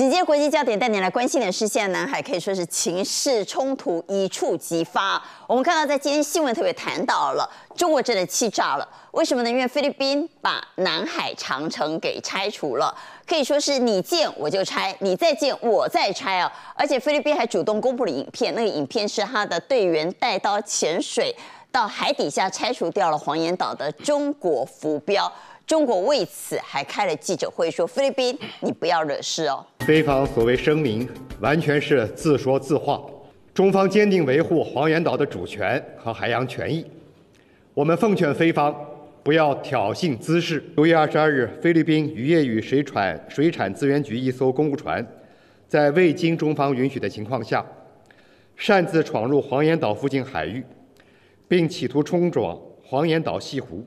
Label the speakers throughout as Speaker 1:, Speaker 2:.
Speaker 1: 紧接国际焦点带你来关心的是，现在南海可以说是情势冲突一触即发。我们看到在今天新闻特别谈到了，中国真的气炸了。为什么呢？因为菲律宾把南海长城给拆除了，可以说是你建我就拆，你再建我再拆啊！而且菲律宾还主动公布了影片，那个影片是他的队员带刀潜水到海底下拆除掉了黄岩岛的中国浮标。中国为此还开了记者会，说菲律宾你不要惹事哦。
Speaker 2: 菲方所谓声明完全是自说自话。中方坚定维护黄岩岛的主权和海洋权益。我们奉劝菲方不要挑衅滋事。六月二十二日，菲律宾渔业与水产水产资源局一艘公务船，在未经中方允许的情况下，擅自闯入黄岩岛附近海域，并企图冲撞黄岩岛西湖。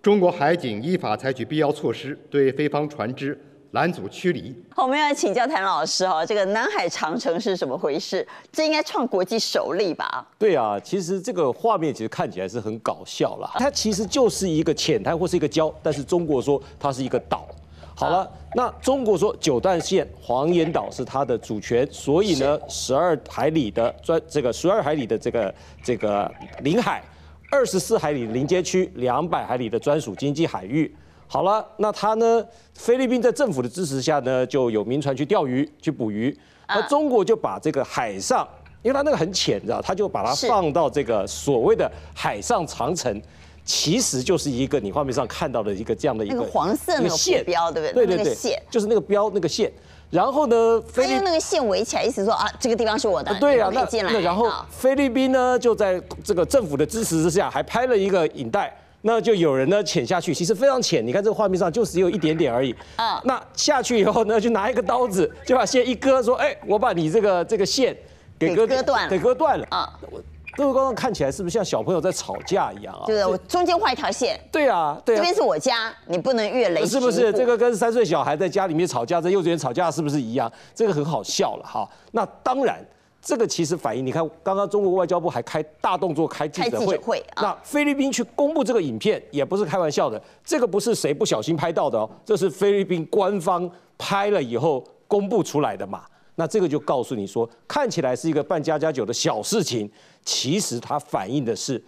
Speaker 2: 中国海警依法采取必要措施，对菲方船只。拦阻驱离。
Speaker 1: 我们要请教谭老师哈，这个南海长城是怎么回事？这应该创国际首例吧？
Speaker 2: 对啊，其实这个画面其实看起来是很搞笑了。它其实就是一个浅滩或是一个礁，但是中国说它是一个岛。好了，那中国说九段线黄岩岛是它的主权，所以呢，十二海里的专这个十二海里的这个这个领海，二十四海里临街区，两百海里的专属经济海域。好了，那他呢？菲律宾在政府的支持下呢，就有民船去钓鱼、去捕鱼。那中国就把这个海上，因为它那个很浅，知道他就把它放到这个所谓的海上长城，其实就是一个你画面上看到的一个这样的一个黄色的个线，对不对？对对对，就是那个标那个线。然后呢，菲律宾
Speaker 1: 那个线围起来，意思说啊，这个地方是我的，对啊，那进来。然后菲律
Speaker 2: 宾呢，就在这个政府的支持之下，还拍了一个影带。那就有人呢潜下去，其实非常浅，你看这个画面上就只有一点点而已。啊，那下去以后呢，就拿一个刀子，就把线一割，说：“哎，我把你这个这个线给割割断了，给割断了。”啊，我，各位观众看起来是不是像小朋友在吵架一样啊？对，
Speaker 1: 我中间画一条线。对啊，对，这边是我家，你不能越雷是不是，这个
Speaker 2: 跟三岁小孩在家里面吵架，在幼稚园吵架是不是一样？这个很好笑了哈。那当然。这个其实反映，你看，刚刚中国外交部还开大动作开记者会，那菲律宾去公布这个影片也不是开玩笑的，这个不是谁不小心拍到的哦，这是菲律宾官方拍了以后公布出来的嘛。那这个就告诉你说，看起来是一个办家家酒的小事情，其实它反映的是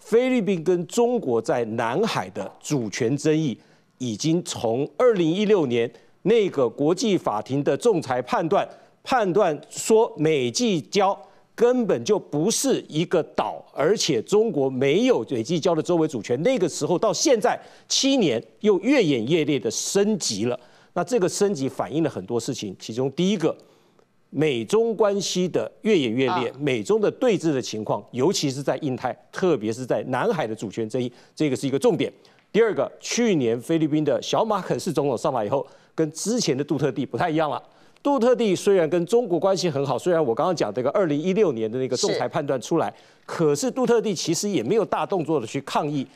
Speaker 2: 菲律宾跟中国在南海的主权争议，已经从二零一六年那个国际法庭的仲裁判断。判断说美济礁根本就不是一个岛，而且中国没有美济礁的周围主权。那个时候到现在七年，又越演越烈的升级了。那这个升级反映了很多事情，其中第一个，美中关系的越演越烈，美中的对峙的情况，尤其是在印太，特别是在南海的主权争议，这个是一个重点。第二个，去年菲律宾的小马可斯总统上台以后，跟之前的杜特地不太一样了。杜特地虽然跟中国关系很好，虽然我刚刚讲这个二零一六年的那个仲裁判断出来，可是杜特地其实也没有大动作的去抗议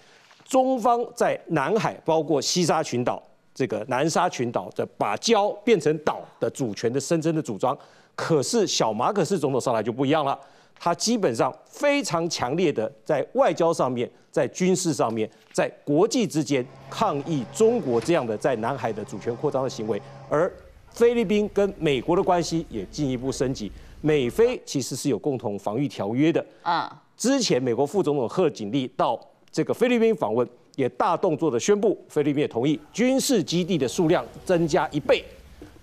Speaker 2: 中方在南海，包括西沙群岛、这个南沙群岛的把礁变成岛的主权的声称的主张。可是小马克思总统上来就不一样了，他基本上非常强烈的在外交上面、在军事上面、在国际之间抗议中国这样的在南海的主权扩张的行为，而。菲律宾跟美国的关系也进一步升级，美菲其实是有共同防御条约的。嗯，之前美国副总统贺锦丽到这个菲律宾访问，也大动作的宣布，菲律宾同意军事基地的数量增加一倍。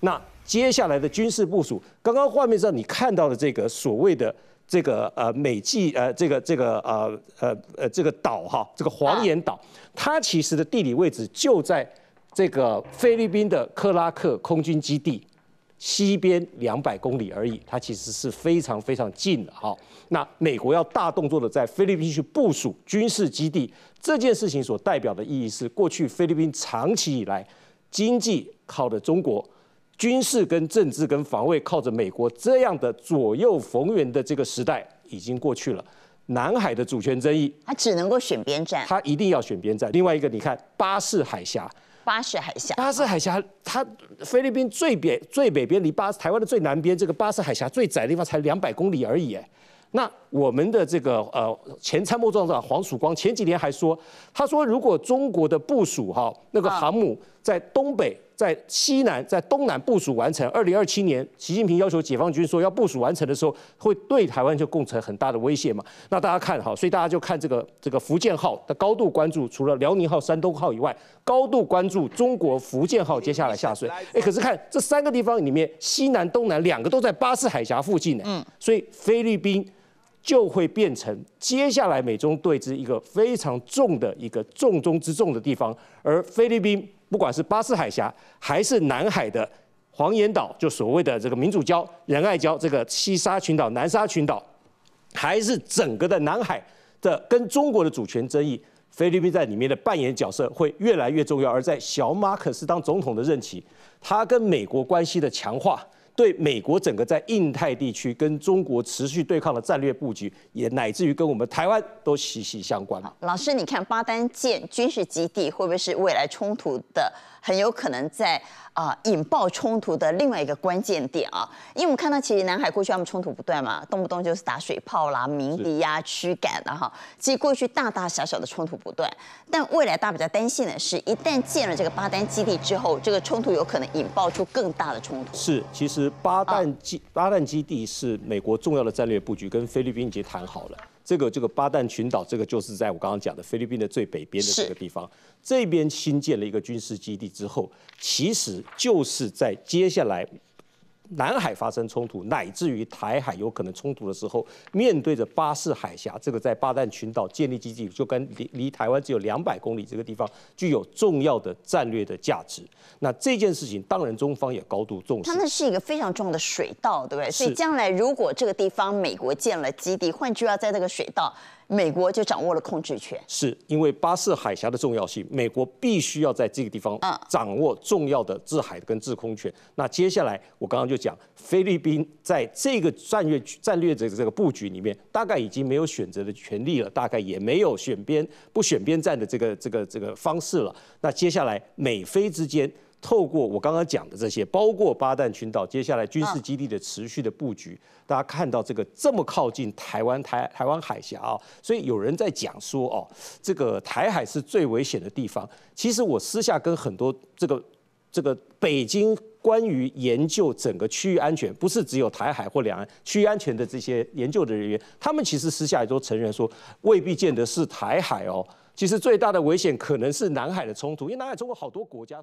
Speaker 2: 那接下来的军事部署，刚刚画面上你看到的这个所谓的这个呃美济呃这个这个呃呃呃这个岛哈，这个黄岩岛，它其实的地理位置就在。这个菲律宾的克拉克空军基地西边两百公里而已，它其实是非常非常近的哈。那美国要大动作的在菲律宾去部署军事基地这件事情所代表的意义是，过去菲律宾长期以来经济靠着中国，军事跟政治跟防卫靠着美国这样的左右逢源的这个时代已经过去了。南海的主权争议，它只能够选边站，它一定要选边站。另外一个，你看巴士海峡。
Speaker 1: 巴士海峡，巴士海
Speaker 2: 峡，它菲律宾最北最北边离巴台湾的最南边，这个巴士海峡最窄的地方才两百公里而已。那我们的这个呃前参谋长长黄曙光前几天还说，他说如果中国的部署哈那个航母在东北。在西南、在东南部署完成，二零二七年，习近平要求解放军说要部署完成的时候，会对台湾就构成很大的威胁嘛？那大家看哈，所以大家就看这个这个福建号的高度关注，除了辽宁号、山东号以外，高度关注中国福建号接下来下水。哎，可是看这三个地方里面，西南、东南两个都在巴士海峡附近呢。嗯，所以菲律宾就会变成接下来美中对峙一个非常重的一个重中之重的地方，而菲律宾。不管是巴士海峡，还是南海的黄岩岛，就所谓的这个民主礁、仁爱礁，这个西沙群岛、南沙群岛，还是整个的南海的跟中国的主权争议，菲律宾在里面的扮演角色会越来越重要。而在小马可斯当总统的任期，他跟美国关系的强化。对美国整个在印太地区跟中国持续对抗的战略布局，也乃至于跟我们台湾都息息相关。
Speaker 1: 老师，你看巴丹建军事基地，会不会是未来冲突的很有可能在啊引爆冲突的另外一个关键点啊？因为我们看到，其实南海过去他们冲突不断嘛，动不动就是打水炮啦、鸣笛呀、驱赶的哈，其实过去大大小小的冲突不断。但未来大家比较担心的是，一旦建了这个巴丹基地之后，这个冲突有可能引爆出更大的冲突。
Speaker 2: 是，其实。八旦基八旦基地是美国重要的战略布局，跟菲律宾已经谈好了。这个这个巴旦群岛，这个就是在我刚刚讲的菲律宾的最北边的这个地方。这边新建了一个军事基地之后，其实就是在接下来。南海发生冲突，乃至于台海有可能冲突的时候，面对着巴士海峡，这个在巴旦群岛建立基地，就跟离离台湾只有两百公里这个地方，具有重要的战略的价值。那这件事情，当然中方也高度重视。它那
Speaker 1: 是一个非常重要的水道，对不对？所以将来如果这个地方美国建了基地，换句话，在那个水道。美国就掌握了控制权，
Speaker 2: 是因为巴士海峡的重要性，美国必须要在这个地方，掌握重要的制海跟制空权。那接下来，我刚刚就讲菲律宾在这个战略战略这个布局里面，大概已经没有选择的权利了，大概也没有选边不选边站的这个这个这个方式了。那接下来美菲之间。透过我刚刚讲的这些，包括巴旦群岛，接下来军事基地的持续的布局，大家看到这个这么靠近台湾台台湾海峡啊，所以有人在讲说哦，这个台海是最危险的地方。其实我私下跟很多这个这个北京关于研究整个区域安全，不是只有台海或两岸区域安全的这些研究的人员，他们其实私下也都承认说，未必见得是台海哦，其实最大的危险可能是南海的冲突，因为南海中国好多国家。